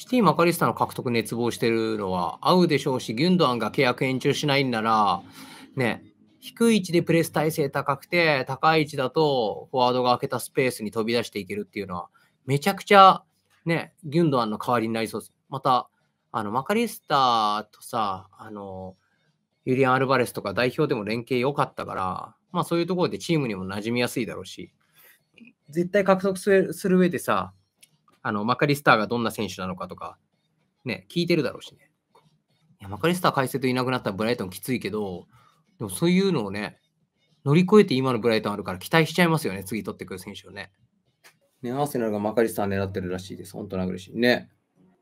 シティ・マカリスタの獲得熱望してるのは合うでしょうし、ギュンドアンが契約延長しないんなら、ね、低い位置でプレス体勢高くて、高い位置だとフォワードが開けたスペースに飛び出していけるっていうのは、めちゃくちゃ、ね、ギュンドアンの代わりになりそうです。また、あのマカリスタとさ、あの、ユリアン・アルバレスとか代表でも連携良かったから、まあそういうところでチームにも馴染みやすいだろうし、絶対獲得する上でさ、あのマカリスターがどんな選手なのかとか、ね、聞いてるだろうしね。いやマカリスター解説いなくなったらブライトンきついけど、でもそういうのをね、乗り越えて今のブライトンあるから期待しちゃいますよね、次取ってくる選手をね。ね、アーセナルがマカリスター狙ってるらしいです。本当に嬉しい。ね。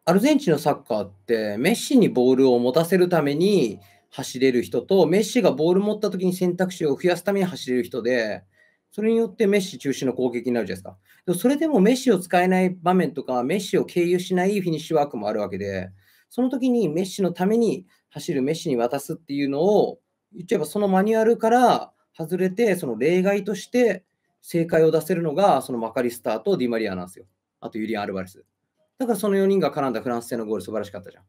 アルゼンチンのサッカーって、メッシにボールを持たせるために走れる人と、メッシがボール持った時に選択肢を増やすために走れる人で、それによってメッシ中心の攻撃になるじゃないですか。それでもメッシを使えない場面とか、メッシを経由しないフィニッシュワークもあるわけで、その時にメッシのために走るメッシに渡すっていうのを、言っちゃえばそのマニュアルから外れて、その例外として正解を出せるのが、そのマカリスターとディマリアなんですよ。あとユリアン・アルバレス。だからその4人が絡んだフランス戦のゴール素晴らしかったじゃん。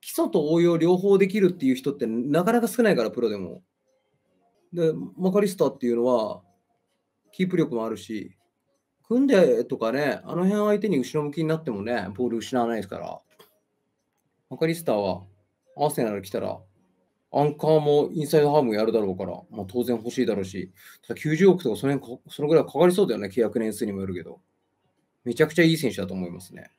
基礎と応用両方できるっていう人ってなかなか少ないから、プロでも。で、マカリスターっていうのは、キープ力もあるし、組んでとかね、あの辺相手に後ろ向きになってもね、ボール失わないですから、マカリスターはアーセナル来たら、アンカーもインサイドハームやるだろうから、まあ、当然欲しいだろうし、ただ90億とかその辺そのぐらいかかりそうだよね、契約年数にもよるけど。めちゃくちゃいい選手だと思いますね。